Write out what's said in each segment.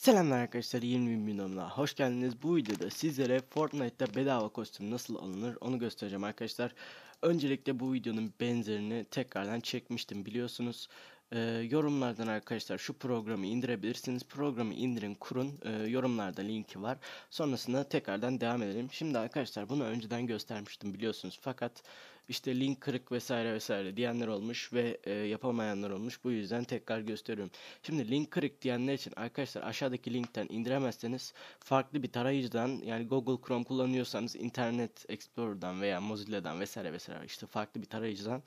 Selamlar arkadaşlar 20 bin namına hoş geldiniz. Bu videoda sizlere Fortnite'da bedava kostüm nasıl alınır onu göstereceğim arkadaşlar. Öncelikle bu videonun benzerini tekrardan çekmiştim biliyorsunuz. Ee, yorumlardan arkadaşlar şu programı indirebilirsiniz. Programı indirin kurun. Ee, yorumlarda linki var. Sonrasında tekrardan devam edelim. Şimdi arkadaşlar bunu önceden göstermiştim biliyorsunuz. Fakat işte link kırık vesaire vesaire diyenler olmuş ve e, yapamayanlar olmuş. Bu yüzden tekrar gösteriyorum. Şimdi link kırık diyenler için arkadaşlar aşağıdaki linkten indiremezseniz farklı bir tarayıcıdan yani Google Chrome kullanıyorsanız Internet Explorer'dan veya Mozilla'dan vesaire vesaire işte farklı bir tarayıcıdan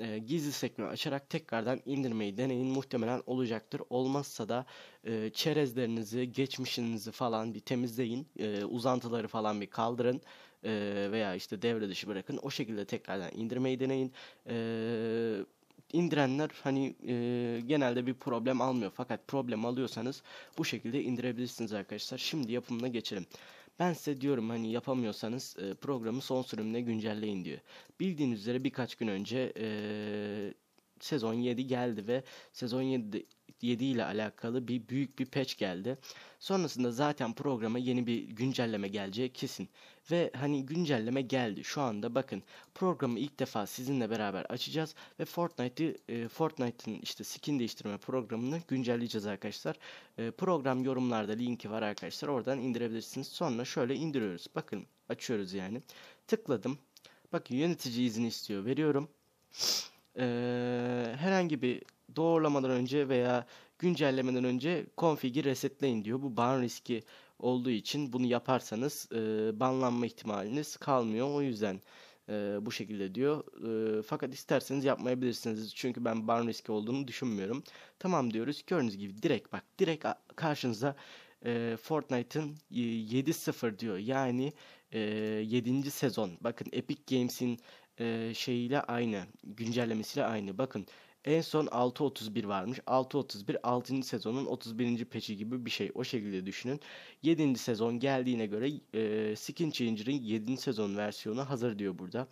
e, gizli sekme açarak tekrardan indirmeyi deneyin. Muhtemelen olacaktır. Olmazsa da e, çerezlerinizi, geçmişinizi falan bir temizleyin. E, uzantıları falan bir kaldırın e, veya işte devre dışı bırakın. O şekilde tekrardan indirmeyi deneyin. Eee indirenler hani e, genelde bir problem almıyor. Fakat problem alıyorsanız bu şekilde indirebilirsiniz arkadaşlar. Şimdi yapımına geçelim. Ben size diyorum hani yapamıyorsanız e, programı son sürümüne güncelleyin diyor. Bildiğiniz üzere birkaç gün önce e, sezon 7 geldi ve sezon 7 7 ile alakalı bir büyük bir patch geldi. Sonrasında zaten programa yeni bir güncelleme geleceği kesin. Ve hani güncelleme geldi. Şu anda bakın programı ilk defa sizinle beraber açacağız ve Fortnite'ı e, Fortnite'ın işte skin değiştirme programını güncelleyeceğiz arkadaşlar. E, program yorumlarda linki var arkadaşlar. Oradan indirebilirsiniz. Sonra şöyle indiriyoruz. Bakın açıyoruz yani. Tıkladım. Bakın yönetici izni istiyor. Veriyorum. Ee, herhangi bir doğrulamadan önce veya güncellemeden önce konfigi resetleyin diyor. Bu ban riski olduğu için bunu yaparsanız e, banlanma ihtimaliniz kalmıyor. O yüzden e, bu şekilde diyor. E, fakat isterseniz yapmayabilirsiniz. Çünkü ben ban riski olduğunu düşünmüyorum. Tamam diyoruz. Gördüğünüz gibi direkt bak direkt karşınıza e, Fortnite'ın 7 diyor. Yani e, 7. sezon. Bakın Epic Games'in e, şeyiyle aynı. Güncellemesiyle aynı. Bakın en son 6.31 varmış. 6.31 6. sezonun 31. peşi gibi bir şey. O şekilde düşünün. 7. sezon geldiğine göre e, Skin Changer'ın 7. sezon versiyonu hazır diyor burada.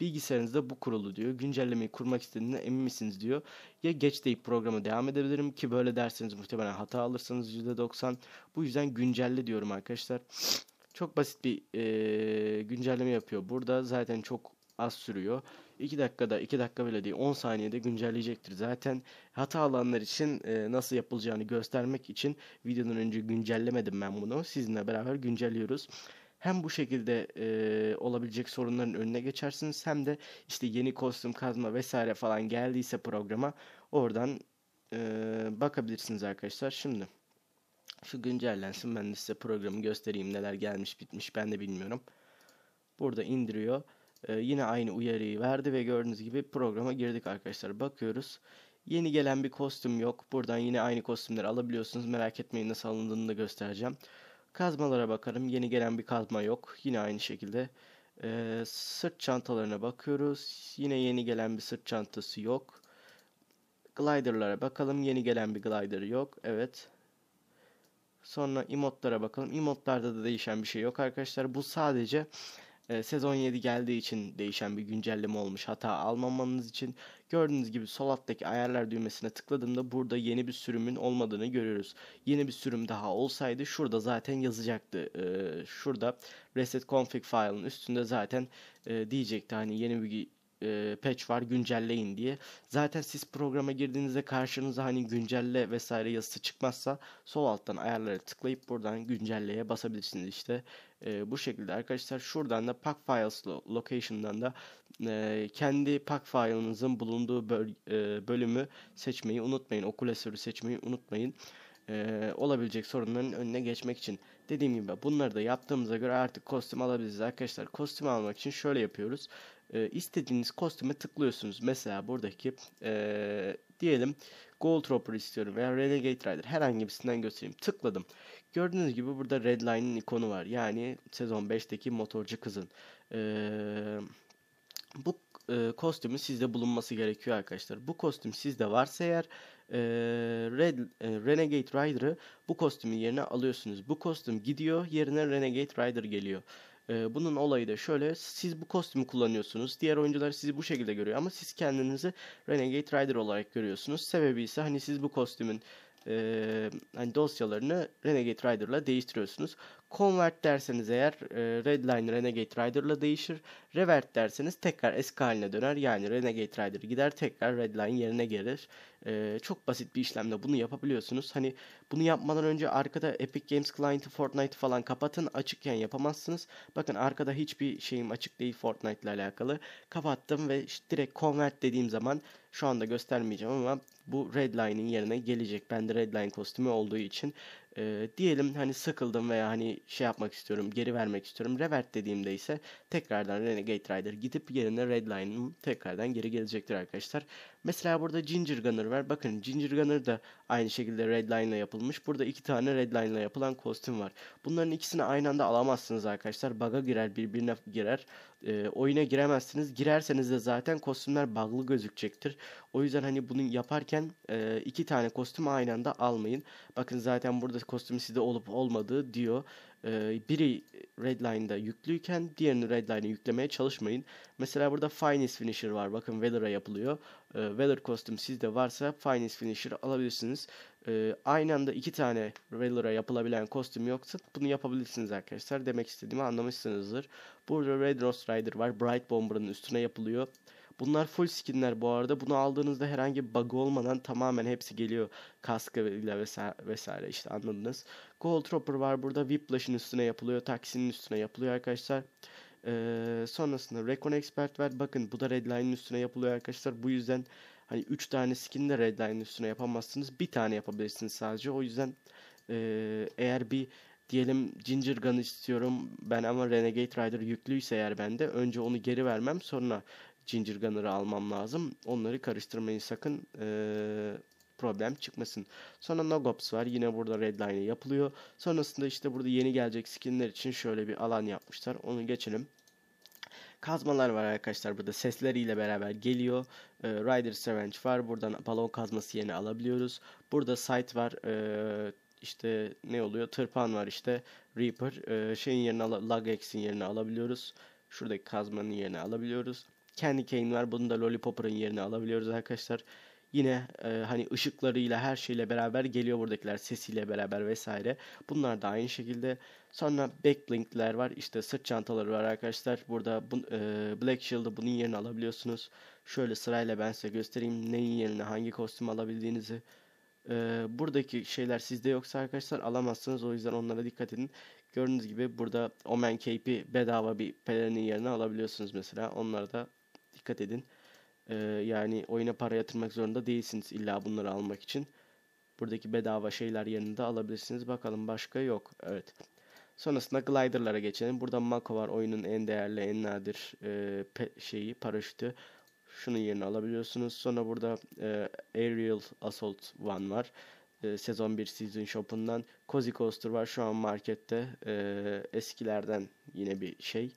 Bilgisayarınızda bu kurulu diyor. Güncellemeyi kurmak istediğine emin misiniz diyor. Ya geç deyip programa devam edebilirim ki böyle derseniz muhtemelen hata alırsınız %90. Bu yüzden güncelle diyorum arkadaşlar. Çok basit bir e, güncelleme yapıyor. Burada zaten çok az sürüyor. 2 dakikada 2 dakika bile değil 10 saniyede güncelleyecektir. Zaten hata alanlar için e, nasıl yapılacağını göstermek için videodan önce güncellemedim ben bunu. Sizinle beraber güncelliyoruz. Hem bu şekilde e, olabilecek sorunların önüne geçersiniz hem de işte yeni kostüm kazma vesaire falan geldiyse programa oradan e, bakabilirsiniz arkadaşlar. Şimdi şu güncellensin ben de size programı göstereyim neler gelmiş bitmiş ben de bilmiyorum. Burada indiriyor. Ee, yine aynı uyarıyı verdi ve gördüğünüz gibi programa girdik arkadaşlar. Bakıyoruz. Yeni gelen bir kostüm yok. Buradan yine aynı kostümleri alabiliyorsunuz. Merak etmeyin nasıl alındığını da göstereceğim. Kazmalara bakarım. Yeni gelen bir kazma yok. Yine aynı şekilde. E, sırt çantalarına bakıyoruz. Yine yeni gelen bir sırt çantası yok. Glider'lara bakalım. Yeni gelen bir glider yok. Evet. Sonra emotlara bakalım. Emotlarda da değişen bir şey yok arkadaşlar. Bu sadece sezon 7 geldiği için değişen bir güncelleme olmuş hata almamanız için. Gördüğünüz gibi sol alttaki ayarlar düğmesine tıkladığımda burada yeni bir sürümün olmadığını görüyoruz. Yeni bir sürüm daha olsaydı şurada zaten yazacaktı. şurada reset config file'ın üstünde zaten diyecekti hani yeni bir patch var güncelleyin diye. Zaten siz programa girdiğinizde karşınıza hani güncelle vesaire yazısı çıkmazsa sol alttan ayarlara tıklayıp buradan güncelleye basabilirsiniz işte. E, bu şekilde arkadaşlar şuradan da pack files location'dan da e, kendi pack file'ınızın bulunduğu böl e, bölümü seçmeyi unutmayın. O klasörü seçmeyi unutmayın. E, olabilecek sorunların önüne geçmek için. Dediğim gibi bunları da yaptığımıza göre artık kostüm alabiliriz arkadaşlar. Kostüm almak için şöyle yapıyoruz. E, istediğiniz kostüme tıklıyorsunuz. Mesela buradaki e, diyelim Gold Trooper istiyorum veya Renegade Rider herhangi birisinden göstereyim. Tıkladım. Gördüğünüz gibi burada Redline'in ikonu var. Yani sezon 5'teki motorcu kızın. Ee, bu e, kostümün sizde bulunması gerekiyor arkadaşlar. Bu kostüm sizde varsa eğer e, Red, e, Renegade Rider'ı bu kostümün yerine alıyorsunuz. Bu kostüm gidiyor yerine Renegade Rider geliyor. E, bunun olayı da şöyle. Siz bu kostümü kullanıyorsunuz. Diğer oyuncular sizi bu şekilde görüyor ama siz kendinizi Renegade Rider olarak görüyorsunuz. Sebebi ise hani siz bu kostümün e, hani dosyalarını Renegade Rider'la değiştiriyorsunuz. Convert derseniz eğer e, Redline Renegade Rider'la değişir. Revert derseniz tekrar eski haline döner. Yani Renegade Rider gider tekrar Redline yerine gelir. E, çok basit bir işlemle bunu yapabiliyorsunuz. Hani bunu yapmadan önce arkada Epic Games Client'ı Fortnite falan kapatın. Açıkken yapamazsınız. Bakın arkada hiçbir şeyim açık değil Fortnite ile alakalı. Kapattım ve işte direkt Convert dediğim zaman şu anda göstermeyeceğim ama bu Redline'in yerine gelecek. Bende Redline kostümü olduğu için e, diyelim hani sıkıldım veya hani şey yapmak istiyorum, geri vermek istiyorum. Revert dediğimde ise tekrardan Renegade Rider gidip yerine Redline'ım tekrardan geri gelecektir arkadaşlar. Mesela burada Ginger Gunner var. Bakın Ginger Gunner da aynı şekilde Redline ile yapılmış. Burada iki tane Redline ile yapılan kostüm var. Bunların ikisini aynı anda alamazsınız arkadaşlar. Bug'a girer birbirine girer. E, oyuna giremezsiniz. Girerseniz de zaten kostümler bug'lı gözükecektir. O yüzden hani bunu yaparken e, iki tane kostüm aynı anda almayın. Bakın zaten burada kostüm size olup olmadığı diyor. Ee, biri Redline'da yüklüyken diğerini Redline'e yüklemeye çalışmayın. Mesela burada Finest Finisher var. Bakın Valor'a yapılıyor. Ee, Valor kostüm sizde varsa Finest Finisher alabilirsiniz. Ee, aynı anda iki tane Valor'a yapılabilen kostüm yoksa bunu yapabilirsiniz arkadaşlar. Demek istediğimi anlamışsınızdır. Burada Red Rose Rider var. Bright Bomber'ın üstüne yapılıyor. Bunlar full skinler bu arada. Bunu aldığınızda herhangi bir bug olmadan tamamen hepsi geliyor. Kaskıyla vesaire, vesaire işte anladınız. Gold Trooper var burada. Whiplash'ın üstüne yapılıyor. Taksinin üstüne yapılıyor arkadaşlar. Ee, sonrasında Recon Expert var. Bakın bu da Redline'ın üstüne yapılıyor arkadaşlar. Bu yüzden hani 3 tane skin de Redline'ın üstüne yapamazsınız. Bir tane yapabilirsiniz sadece. O yüzden e, eğer bir diyelim Ginger Gun istiyorum ben ama Renegade Rider yüklüyse eğer bende önce onu geri vermem sonra Ginger Gunner'ı almam lazım. Onları karıştırmayın sakın. Ee, problem çıkmasın. Sonra Nogops var. Yine burada redline yapılıyor. Sonrasında işte burada yeni gelecek skinler için şöyle bir alan yapmışlar. Onu geçelim. Kazmalar var arkadaşlar burada sesleriyle beraber geliyor. E, Rider Savage var. Buradan balon kazması yeni alabiliyoruz. Burada Sight var. E, işte ne oluyor? Tırpan var işte. Reaper. E, şeyin yerine, Lagex'in yerine alabiliyoruz. Şuradaki kazmanın yerine alabiliyoruz. Kendi Kane var. Bunu da lollipop'un yerine alabiliyoruz arkadaşlar. Yine e, hani ışıklarıyla her şeyle beraber geliyor buradakiler sesiyle beraber vesaire. Bunlar da aynı şekilde. Sonra backlinkler var. İşte sırt çantaları var arkadaşlar. Burada bu, e, Black Shield'ı bunun yerine alabiliyorsunuz. Şöyle sırayla ben size göstereyim neyin yerine hangi kostüm alabildiğinizi. E, buradaki şeyler sizde yoksa arkadaşlar alamazsınız. O yüzden onlara dikkat edin. Gördüğünüz gibi burada Omen Cape'i bedava bir pelerinin yerine alabiliyorsunuz mesela. Onlara da Dikkat edin. Ee, yani oyuna para yatırmak zorunda değilsiniz illa bunları almak için. Buradaki bedava şeyler yanında alabilirsiniz. Bakalım başka yok. Evet. Sonrasında gliderlara geçelim. Burada Mako var. Oyunun en değerli, en nadir e, şeyi, paraşütü. Şunun yerine alabiliyorsunuz. Sonra burada e, Aerial Assault One var. E, sezon 1 Season Shop'undan. Cozy Coaster var. Şu an markette. E, eskilerden yine bir şey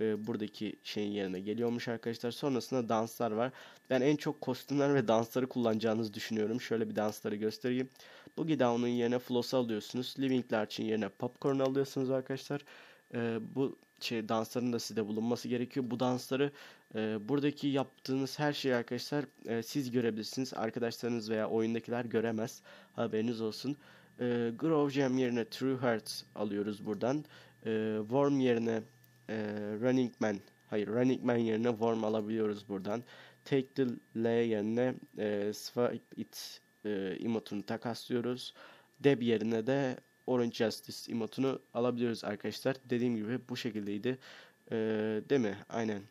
e, buradaki şeyin yerine geliyormuş arkadaşlar. Sonrasında danslar var. Ben en çok kostümler ve dansları kullanacağınızı düşünüyorum. Şöyle bir dansları göstereyim. Boogie Down'un yerine Floss alıyorsunuz. Living Larch'in yerine Popcorn alıyorsunuz arkadaşlar. E, bu şey dansların da size bulunması gerekiyor. Bu dansları e, buradaki yaptığınız her şeyi arkadaşlar e, siz görebilirsiniz. Arkadaşlarınız veya oyundakiler göremez. Haberiniz olsun. E, Grove jam yerine True Hearts alıyoruz buradan. E, Worm yerine e, Running Man hayır Running Man yerine Warm alabiliyoruz buradan. Take the L yerine e, Swipe It e, emotunu takaslıyoruz. Deb yerine de Orange Justice emotunu alabiliyoruz arkadaşlar. Dediğim gibi bu şekildeydi. E, değil mi? Aynen.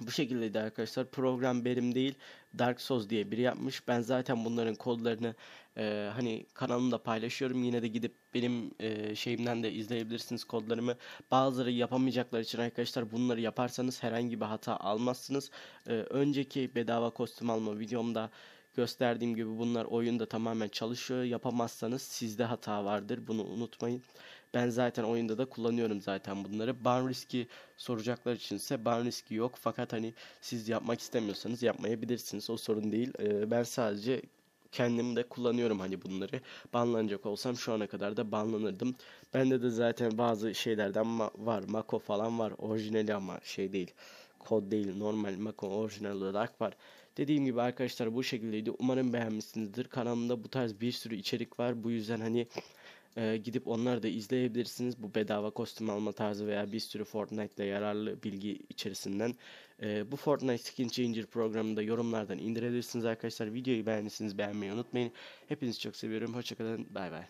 Bu şekildeydi arkadaşlar. Program benim değil Dark Souls diye biri yapmış. Ben zaten bunların kodlarını e, hani kanalımda paylaşıyorum. Yine de gidip benim e, şeyimden de izleyebilirsiniz kodlarımı. Bazıları yapamayacaklar için arkadaşlar bunları yaparsanız herhangi bir hata almazsınız. E, önceki bedava kostüm alma videomda gösterdiğim gibi bunlar oyunda tamamen çalışıyor. Yapamazsanız sizde hata vardır. Bunu unutmayın. Ben zaten oyunda da kullanıyorum zaten bunları. Ban riski soracaklar içinse ise ban riski yok. Fakat hani siz yapmak istemiyorsanız yapmayabilirsiniz. O sorun değil. Ee, ben sadece kendim de kullanıyorum hani bunları. Banlanacak olsam şu ana kadar da banlanırdım. Bende de zaten bazı şeylerden var. Mako falan var. Orijinali ama şey değil. Kod değil. Normal Mako orijinal olarak var. Dediğim gibi arkadaşlar bu şekildeydi. Umarım beğenmişsinizdir. Kanalımda bu tarz bir sürü içerik var. Bu yüzden hani e, gidip onları da izleyebilirsiniz. Bu bedava kostüm alma tarzı veya bir sürü Fortnite ile yararlı bilgi içerisinden. E, bu Fortnite Skin Changer programında yorumlardan indirebilirsiniz arkadaşlar. Videoyu beğendiyseniz beğenmeyi unutmayın. Hepinizi çok seviyorum. Hoşçakalın. Bay bay.